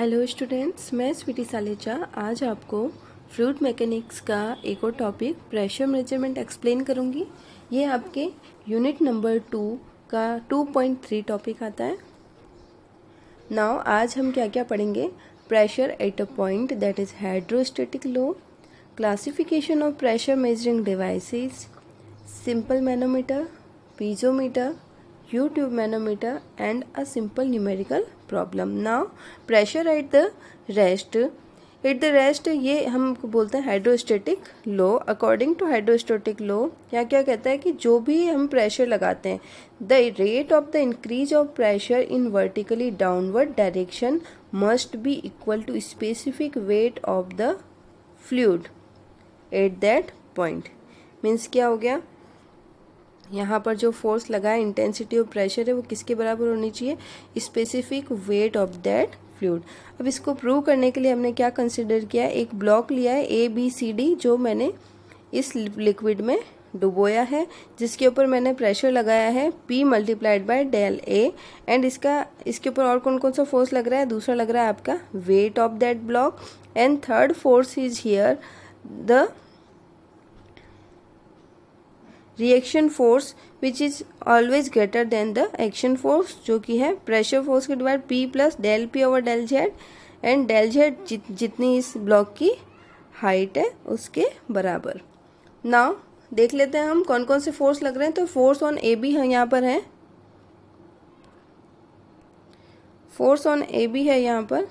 hello students मैं स्वीटी सालेचा आज आपको फ्रूट मैकेनिक्स का एक और टॉपिक प्रेशर मेजरमेंट एक्सप्लेन करूँगी ये आपके यूनिट नंबर टू का टू पॉइंट थ्री टॉपिक आता है नाउ आज हम क्या क्या पढ़ेंगे pressure at a point that is hydrostatic law classification of pressure measuring devices simple manometer piezometer U tube manometer and a simple numerical problem now pressure at the rest at the rest ये हम बोलते हैं hydrostatic law according to hydrostatic law या क्या कहता है कि जो भी हम प्रेशर लगाते हैं the rate of the increase of pressure in vertically downward direction must be equal to specific weight of the fluid at that point means क्या हो गया यहाँ पर जो फोर्स लगा है इंटेंसिटी और प्रेशर है वो किसके बराबर होनी चाहिए specific weight of that fluid अब इसको प्रूव करने के लिए हमने क्या कंसिडर किया है एक ब्लॉक लिया है ए बी सी डी जो मैंने इस लिक्विड में डुबोया है जिसके ऊपर मैंने प्रेशर लगाया है P multiplied by del A and इसका इसके ऊपर और कौन कौन सा फोर्स लग रहा है दूसरा लग रहा है आपका weight of that block and third force is here the reaction force which is always greater than the action force जो कि है प्रेशर फोर्स के divide P plus del P over del Z and del Z जितनी इस block की height है उसके बराबर नाउ देख लेते हैं हम कौन कौन से फोर्स लग रहे हैं तो फोर्स ऑन ए बी है यहाँ पर है फोर्स ऑन ए बी है यहाँ पर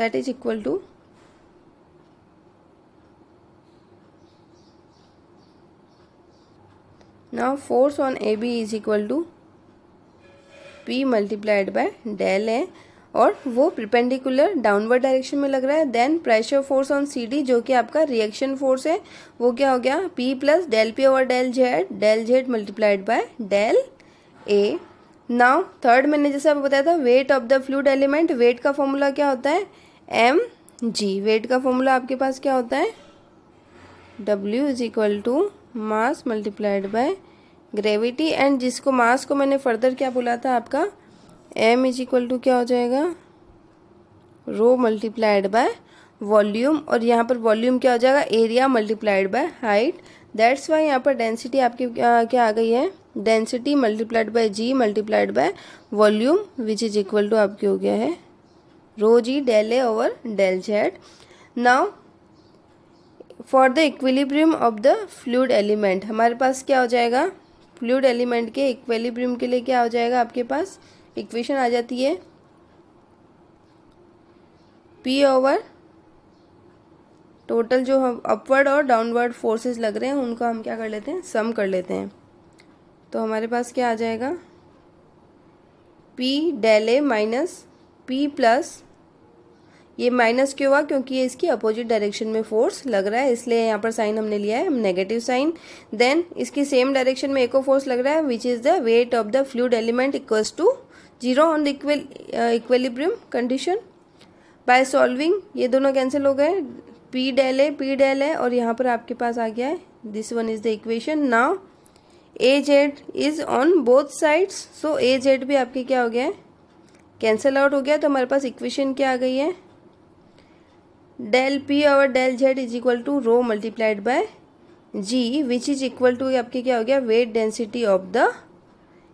that is equal to now force on AB is equal to P multiplied by del A और वो प्रिपेंडिकुलर डाउनवर्ड डायरेक्शन में लग रहा है then pressure force on C D जो कि आपका रिएक्शन फोर्स है वो क्या हो गया P plus del P over del Z del Z multiplied by del A now third मैंने जैसे आपको बताया था weight of the fluid element weight का फॉर्मूला क्या होता है एम जी वेट का फॉर्मूला आपके पास क्या होता है W is equal to mass multiplied by gravity and जिसको मास को मैंने फर्दर क्या बोला था आपका एम इज इक्वल टू क्या हो जाएगा रो मल्टीप्लाइड बाय वॉल्यूम और यहाँ पर वॉल्यूम क्या हो जाएगा area multiplied by height that's why यहाँ पर डेंसिटी आपकी क्या आ गई है density multiplied by G multiplied by volume which is equal to आपके हो गया है rho G del A over del Z now for the equilibrium of the fluid element हमारे पास क्या हो जाएगा फ्लूड एलिमेंट के इक्वेलिब्रियम के लिए क्या हो जाएगा आपके पास इक्वेशन आ जाती है पी ओवर टोटल जो हम अपवर्ड और डाउनवर्ड फोर्सेस लग रहे हैं उनको हम क्या कर लेते हैं सम कर लेते हैं तो हमारे पास क्या आ जाएगा P del A minus P plus ये माइनस क्यों हुआ क्योंकि ये इसकी अपोजिट डायरेक्शन में फोर्स लग रहा है इसलिए यहाँ पर साइन हमने लिया है नेगेटिव साइन देन इसकी सेम डायरेक्शन में एक और फोर्स लग रहा है which is the weight of the fluid element equals to zero on the equilibrium condition by solving ये दोनों कैंसिल हो गए P del A P del A और यहाँ पर आपके पास आ गया है this one is the equation now A Z is on both sides so A Z भी आपके क्या हो गया है कैंसल आउट हो गया तो हमारे पास इक्वेशन क्या आ गई है डेल पी और del Z is equal to rho multiplied by G which is equal to आपके क्या हो गया weight density of the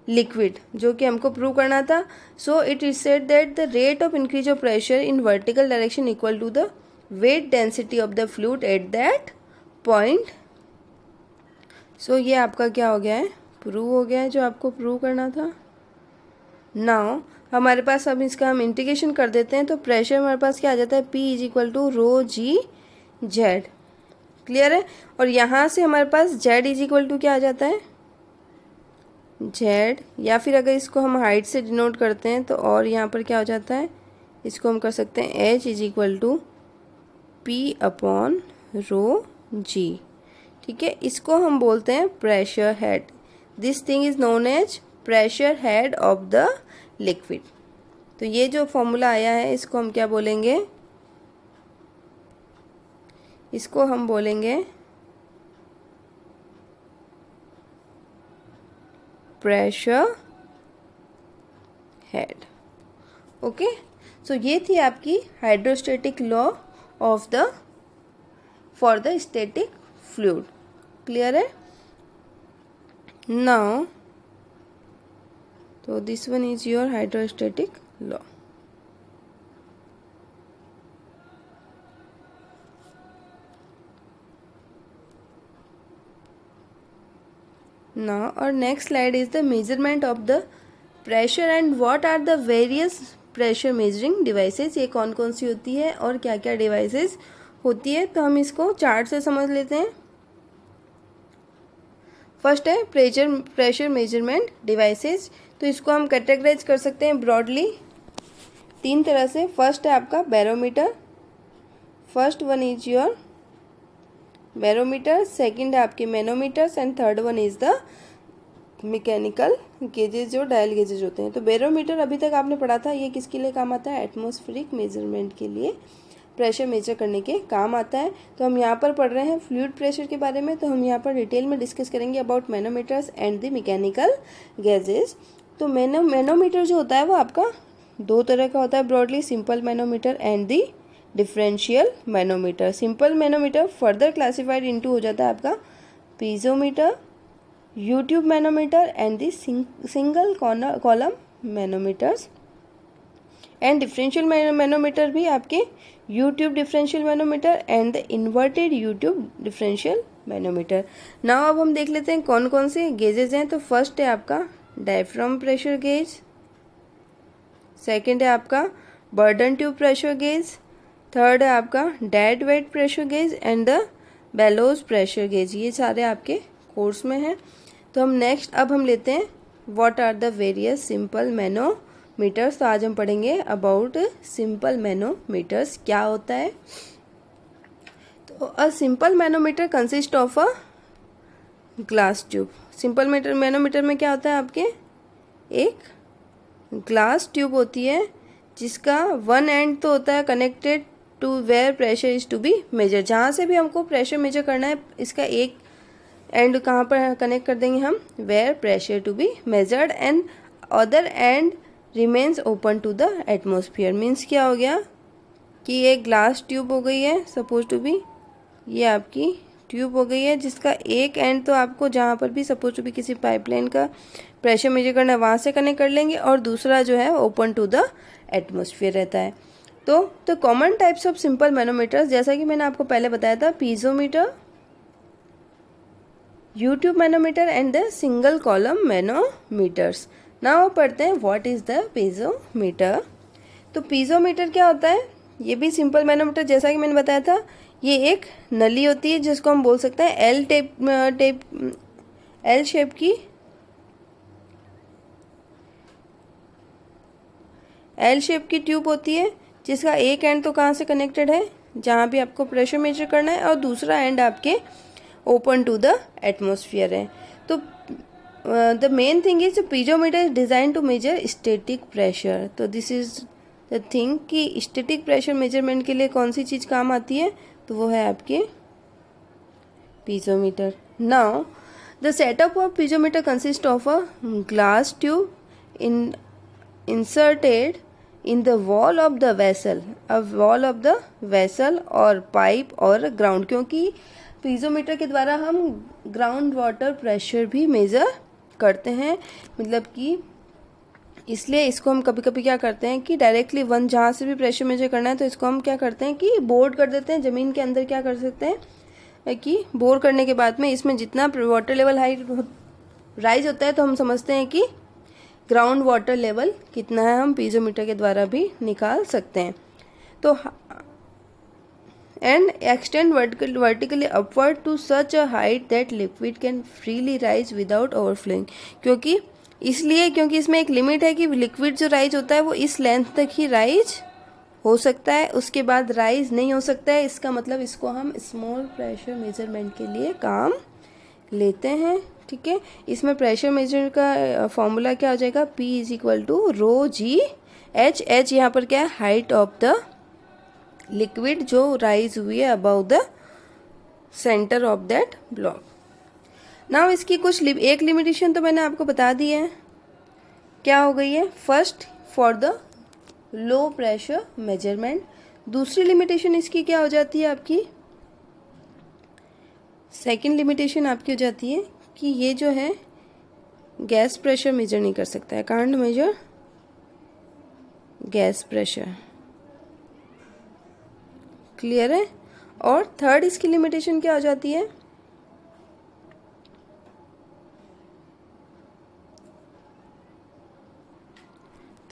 liquid जो कि हमको प्रूव करना था so it is said that the rate of increase of pressure in vertical direction equal to the weight density of the fluid at that point so so, ये आपका क्या हो गया है प्रूव हो गया है जो आपको प्रूव करना था नाउ हमारे पास अब इसका हम इंटीग्रेशन कर देते हैं तो प्रेशर हमारे पास क्या आ जाता है P is equal to rho G Z clear है और यहाँ से हमारे पास जेड इज इक्वल टू क्या आ जाता है जेड या फिर अगर इसको हम हाइट से डिनोट करते हैं तो और यहाँ पर क्या हो जाता है इसको हम कर सकते हैं H is equal to P upon rho G ठीक है इसको हम बोलते हैं pressure head this thing is known as pressure head of the liquid तो ये जो फॉर्मूला आया है इसको हम क्या बोलेंगे इसको हम बोलेंगे प्रेशर हेड ओके सो ये थी आपकी hydrostatic law of the for the static fluid clear है नाउ तो this one is your hydrostatic law ना और next slide is the measurement of the pressure and what are the various pressure measuring devices ये कौन कौन सी होती है और क्या क्या डिवाइसेस होती है तो हम इसको चार्ट से समझ लेते हैं फर्स्ट है प्रेशर प्रेशर मेजरमेंट डिवाइसेज तो इसको हम कैटेगराइज कर सकते हैं ब्रॉडली तीन तरह से फर्स्ट है आपका barometer first one is your barometer second है आपके manometers and third one is the mechanical gauges जो डायल गेजेज होते हैं तो बैरोमीटर अभी तक आपने पढ़ा था ये किसके लिए काम आता है एटमोस्फेरिक मेजरमेंट के लिए प्रेशर मेजर करने के काम आता है तो हम यहाँ पर पढ़ रहे हैं फ्लूड प्रेशर के बारे में तो हम यहाँ पर डिटेल में डिस्कस करेंगे about manometers and the mechanical gauges तो मैनो मैनोमीटर जो होता है वो आपका दो तरह का होता है broadly simple manometer and the differential manometer simple manometer further classified into हो जाता है आपका piezometer U tube manometer and the single column manometers and differential manometer भी आपके U tube differential manometer and the inverted U tube differential manometer now अब हम देख लेते हैं कौन कौन से गेजेज हैं तो फर्स्ट है आपका डायफ्राम प्रेशर गेज सेकेंड है आपका Bourdon tube pressure gauge third है आपका dead weight pressure gauge and the bellows pressure gauge ये सारे आपके कोर्स में हैं तो हम नेक्स्ट अब हम लेते हैं what are the various simple manometer meters तो आज हम पढ़ेंगे अबाउट सिंपल मैनोमीटर्स क्या होता है तो a simple manometer consist of a glass tube simple meter manometer में क्या होता है आपके एक ग्लास ट्यूब होती है जिसका वन एंड तो होता है connected to where pressure is to be measure जहाँ से भी हमको प्रेशर मेजर करना है इसका एक एंड कहाँ पर कनेक्ट कर देंगे हम where pressure to be measured and other end remains open to the atmosphere means क्या हो गया कि ये ग्लास ट्यूब हो गई है सपोज टू बी ये आपकी ट्यूब हो गई है जिसका एक एंड तो आपको जहाँ पर भी सपोज टू बी किसी पाइपलाइन का प्रेशर मेजर करना है वहाँ से कनेक्ट कर लेंगे और दूसरा जो है ओपन टू द एटमोसफियर रहता है तो तो common types of simple manometers जैसा कि मैंने आपको पहले बताया था piezometer U tube manometer and the single column manometers now पढ़ते हैं व्हाट इज़ द पीज़ोमीटर तो पीज़ोमीटर क्या होता है ये भी सिंपल मैनोमीटर जैसा कि मैंने बताया था ये एक नली होती है जिसको हम बोल सकते हैं L type type L shape की एल शेप की ट्यूब होती है जिसका एक एंड तो कहाँ से कनेक्टेड है जहाँ भी आपको प्रेशर मेजर करना है और दूसरा एंड आपके ओपन टू द एटमोसफियर है तो the main thing is piezometer is design to measure static pressure तो दिस इज द थिंग कि स्टेटिक प्रेशर मेजरमेंट के लिए कौन सी चीज़ काम आती है तो वो है आपके piezometer now the setup of piezometer consist of a glass tube in inserted in the wall of the vessel a wall of the vessel और पाइप और ग्राउंड क्योंकि पीजोमीटर के द्वारा हम ग्राउंड वाटर प्रेशर भी मेज़र करते हैं मतलब कि इसलिए इसको हम कभी कभी क्या करते हैं कि डायरेक्टली वन जहाँ से भी प्रेशर मेजर करना है तो इसको हम क्या करते हैं कि बोर्ड कर देते हैं ज़मीन के अंदर क्या कर सकते हैं कि बोर करने के बाद में इसमें जितना वाटर लेवल हाई राइज होता है तो हम समझते हैं कि ग्राउंड वाटर लेवल कितना है हम पीजोमीटर के द्वारा भी निकाल सकते हैं तो and extend vertically upward to such a height that liquid can freely rise without overflowing क्योंकि इसलिए क्योंकि इसमें एक लिमिट है कि लिक्विड जो राइज होता है वो इस लेंथ तक ही राइज हो सकता है उसके बाद राइज नहीं हो सकता है इसका मतलब इसको हम स्मॉल प्रेशर मेजरमेंट के लिए काम लेते हैं ठीक है इसमें प्रेशर मेजर का फॉर्मूला क्या हो जाएगा P is equal to rho G H H यहाँ पर क्या है हाइट ऑफ द लिक्विड जो राइज हुई है above the centre of that block now इसकी कुछ लिप, एक लिमिटेशन तो मैंने आपको बता दी है क्या हो गई है first for the low pressure measurement दूसरी लिमिटेशन इसकी क्या हो जाती है आपकी सेकेंड लिमिटेशन आपकी हो जाती है कि ये जो है गैस प्रेशर मेजर नहीं कर सकता है कांड मेजर गैस प्रेशर क्लियर है और थर्ड इसकी लिमिटेशन क्या हो जाती है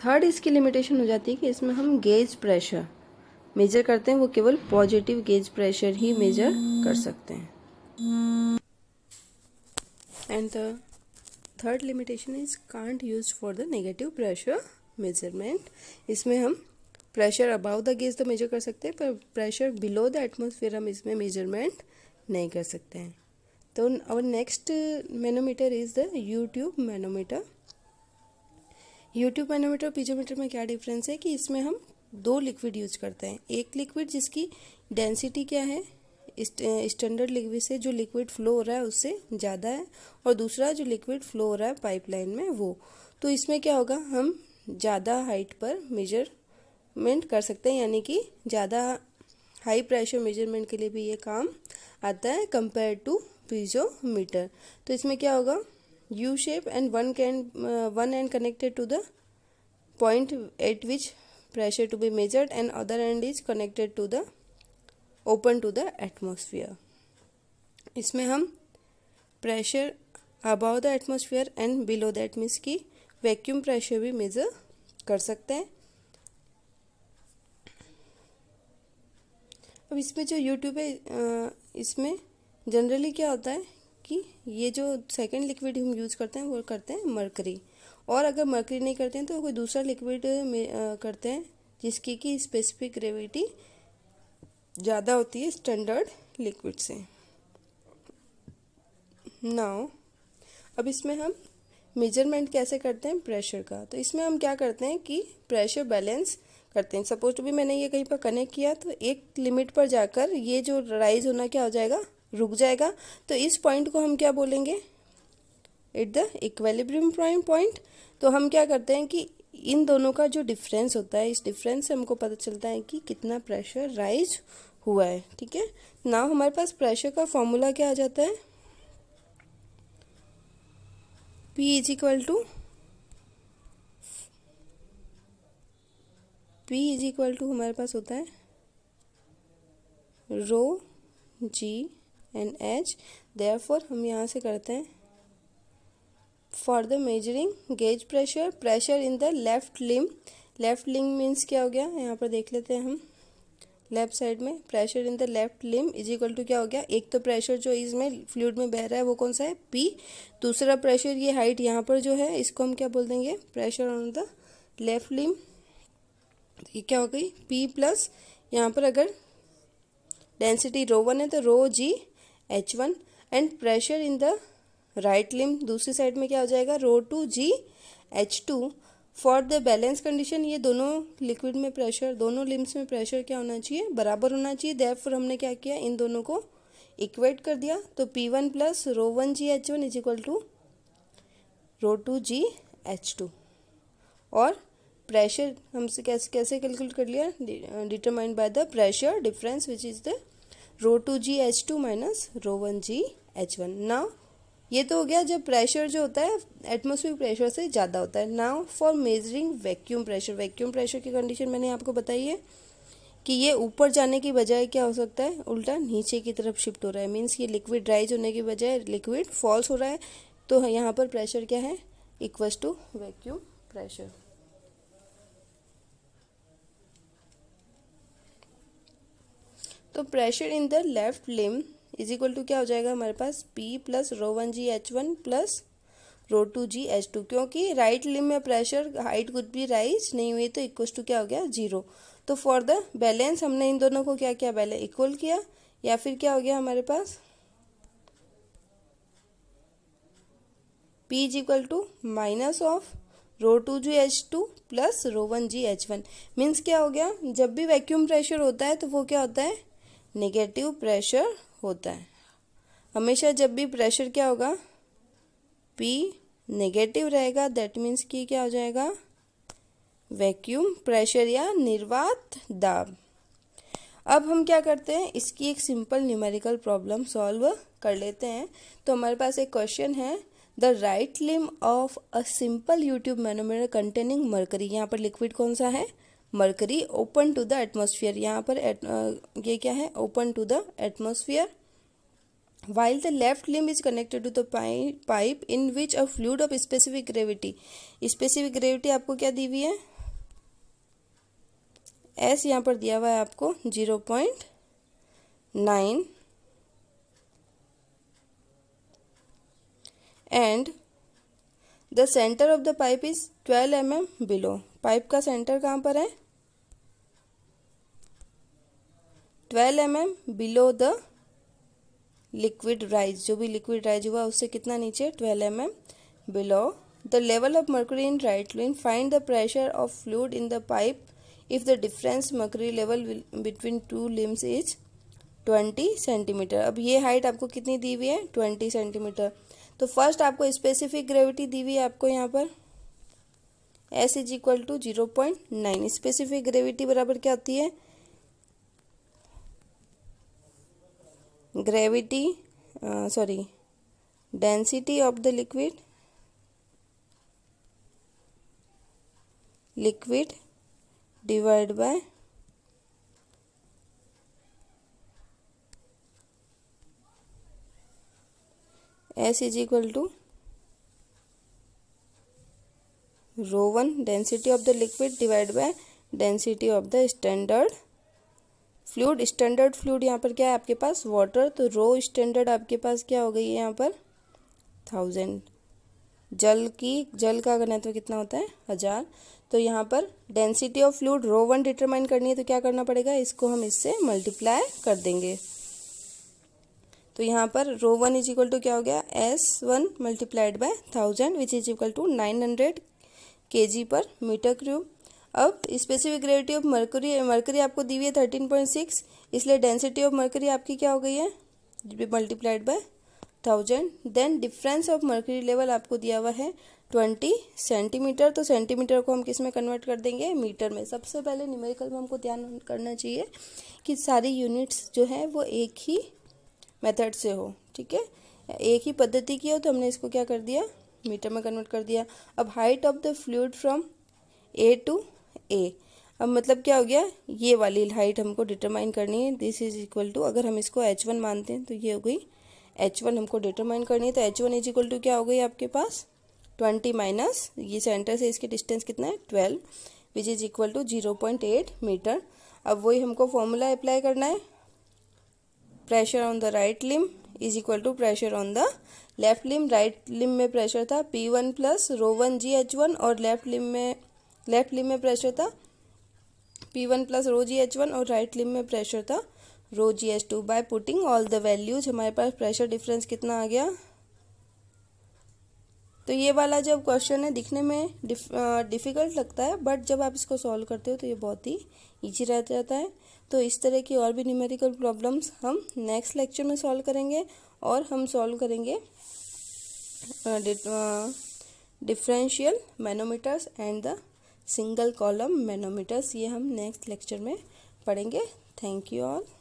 थर्ड इसकी लिमिटेशन हो जाती है कि इसमें हम गेज प्रेशर मेजर करते हैं वो केवल पॉजिटिव गेज प्रेशर ही मेजर कर सकते हैं and third limitation is can't use for the negative pressure measurement इसमें हम प्रेशर अबाउ द गेज तो मेजर कर सकते हैं पर प्रेशर बिलो द एटमोसफेयर हम इसमें मेजरमेंट नहीं कर सकते हैं तो और next manometer is the U tube manometer U tube manometer और पीजोमीटर में क्या डिफरेंस है कि इसमें हम दो लिक्विड यूज करते हैं एक लिक्विड जिसकी डेंसिटी क्या है स्टैंडर्ड लिक्विड से जो लिक्विड फ्लो हो रहा है उससे ज़्यादा है और दूसरा जो लिक्विड फ्लो हो रहा है पाइपलाइन में वो तो इसमें क्या होगा हम ज़्यादा हाइट पर मेजर मेजरमेंट कर सकते हैं यानी कि ज़्यादा हाई प्रेशर मेजरमेंट के लिए भी ये काम आता है कंपेयर टू पीजोमीटर तो इसमें क्या होगा U shape and one can one end connected to the point at which pressure to be measured and other end is connected to the open to the atmosphere इसमें हम pressure above the atmosphere and below that means की vacuum pressure भी measure कर सकते हैं अब इसमें जो यूट्यूब है इसमें जनरली क्या होता है कि ये जो सेकेंड लिक्विड हम यूज़ करते हैं वो करते हैं मरकरी और अगर मरकरी नहीं करते हैं तो कोई दूसरा लिक्विड करते हैं जिसकी कि स्पेसिफिक ग्रेविटी ज़्यादा होती है स्टैंडर्ड लिक्विड से नाउ अब इसमें हम मेजरमेंट कैसे करते हैं प्रेशर का तो इसमें हम क्या करते हैं कि प्रेशर बैलेंस करते हैं सपोज टू भी मैंने ये कहीं पर कनेक्ट किया तो एक लिमिट पर जाकर ये जो राइज होना क्या हो जाएगा रुक जाएगा तो इस पॉइंट को हम क्या बोलेंगे at the equilibrium prime point तो हम क्या करते हैं कि इन दोनों का जो डिफरेंस होता है इस डिफरेंस से हमको पता चलता है कि कितना प्रेशर राइज हुआ है ठीक है ना हमारे पास प्रेशर का फॉर्मूला क्या आ जाता है P is equal to P is equal to हमारे पास होता है rho G and H therefore हम यहाँ से करते हैं for the measuring gauge pressure pressure in the left limb left limb means क्या हो गया यहाँ पर देख लेते हैं हम लेफ्ट साइड में pressure in the left limb is equal to क्या हो गया एक तो प्रेशर जो इसमें फ्लूड में बह रहा है वो कौन सा है पी दूसरा प्रेशर ये हाइट यहाँ पर जो है इसको हम क्या बोल देंगे pressure on the left limb तो ये क्या हो गई पी प्लस यहाँ पर अगर डेंसिटी रो वन है तो rho G H one and pressure in the right limb दूसरी साइड में क्या हो जाएगा rho two G H two for the balance condition ये दोनों लिक्विड में प्रेशर दोनों लिम्स में प्रेशर क्या होना चाहिए बराबर होना चाहिए फिर हमने क्या किया इन दोनों को इक्वेट कर दिया तो P one plus rho one G H one is equal to rho two G H two और प्रेशर हमसे कैसे कैसे कैलकुलेट कर लिया determined by the pressure difference which is the rho two G H two minus rho one G H one now ये तो हो गया जब प्रेशर जो होता है एटमोसफियर प्रेशर से ज़्यादा होता है now for measuring vacuum pressure vacuum pressure की कंडीशन मैंने आपको बताई है कि ये ऊपर जाने की बजाय क्या हो सकता है उल्टा नीचे की तरफ शिफ्ट हो रहा है मीन्स ये लिक्विड राइज होने की बजाय लिक्विड फॉल्स हो रहा है तो यहाँ पर प्रेशर क्या है इक्वस टू वैक्यूम प्रेशर तो pressure in the left limb is equal to क्या हो जाएगा हमारे पास P plus rho one G H one plus rho two G H two क्योंकि राइट लिम में प्रेशर हाइट कुछ भी राइज नहीं हुई तो इक्वल टू क्या हो गया जीरो तो फॉर द बैलेंस हमने इन दोनों को क्या क्या बैलेंस इक्वल किया या फिर क्या हो गया हमारे पास P is equal to minus of rho two G H two plus rho one G H one means क्या हो गया जब भी वैक्यूम प्रेशर होता है तो वो क्या होता है नेगेटिव प्रेशर होता है हमेशा जब भी प्रेशर क्या होगा पी नेगेटिव रहेगा दैट मीन्स कि क्या हो जाएगा वैक्यूम प्रेशर या निर्वात दाब अब हम क्या करते हैं इसकी एक सिंपल न्यूमेरिकल प्रॉब्लम सॉल्व कर लेते हैं तो हमारे पास एक क्वेश्चन है the right limb of a simple U tube manometer containing mercury यहाँ पर लिक्विड कौन सा है mercury open to the atmosphere यहाँ पर एट, ये क्या है open to the atmosphere while the left limb is connected to the pipe in which a fluid of specific gravity specific gravity आपको क्या दी हुई है एस यहाँ पर दिया हुआ है आपको zero point nine and the centre of the pipe is 12 M M below pipe का सेंटर कहाँ पर है 12 M M below the liquid rise जो भी लिक्विड राइज हुआ उससे कितना नीचे 12 M M below the level of mercury in right limb find the pressure of fluid in the pipe if the difference mercury level between two limbs is twenty centimetre अब ये height आपको कितनी दी हुई है ट्वेंटी सेंटीमीटर तो first आपको specific gravity दी हुई है आपको यहाँ पर S is equal to zero point nine specific gravity बराबर क्या आती है gravity sorry density of the liquid liquid divide by S is equal to rho one density of the liquid divide by density of the standard fluid standard fluid यहाँ पर क्या है आपके पास water तो रो स्टैंडर्ड आपके पास क्या हो गई है यहाँ पर थाउजेंड जल की जल का घनत्व कितना होता है हजार तो यहाँ पर density of fluid rho one determine करनी है तो क्या करना पड़ेगा इसको हम इससे मल्टीप्लाई कर देंगे तो यहाँ पर rho one is equal to क्या हो गया S one multiplied by thousand which is equal to nine hundred K G per metre cube अब specific gravity of mercury mercury आपको दी हुई है थर्टीन पॉइंट सिक्स इसलिए डेंसिटी ऑफ मरकरी आपकी क्या हो गई है multiplied by thousand then difference of mercury level आपको दिया हुआ है ट्वेंटी सेंटीमीटर तो सेंटीमीटर को हम किस में कन्वर्ट कर देंगे मीटर में सबसे पहले न्यूमेरिकल में हमको ध्यान करना चाहिए कि सारी यूनिट्स जो है वो एक ही मेथड से हो ठीक है एक ही पद्धति की हो तो हमने इसको क्या कर दिया मीटर में कन्वर्ट कर दिया अब height of the fluid from A to A अब मतलब क्या हो गया ये वाली हाइट हमको डिटरमाइन करनी है दिस इज इक्वल टू अगर हम इसको एच वन मानते हैं तो ये हो गई एच वन हमको डिटरमाइन करनी है तो H one is equal to क्या हो गई आपके पास ट्वेंटी माइनस ये सेंटर से इसके डिस्टेंस कितना है twelve which is equal to zero point eight metre अब वही हमको फॉर्मूला अप्लाई करना है pressure on the right limb is equal to pressure on the left limb right limb में प्रेशर था P one plus rho one G H one और left limb में left limb में प्रेशर था P one plus rho G H one और right limb में pressure था rho G H two by putting all the values हमारे पास pressure difference कितना आ गया तो ये वाला जब क्वेश्चन है दिखने में डिफ, डिफ़िकल्ट लगता है बट जब आप इसको सॉल्व करते हो तो ये बहुत ही ईजी रह जाता है तो इस तरह की और भी न्यूमेरिकल प्रॉब्लम्स हम नेक्स्ट लेक्चर में सॉल्व करेंगे और हम सॉल्व करेंगे differential manometers and the single column manometers ये हम नेक्स्ट लेक्चर में पढ़ेंगे थैंक यू ऑल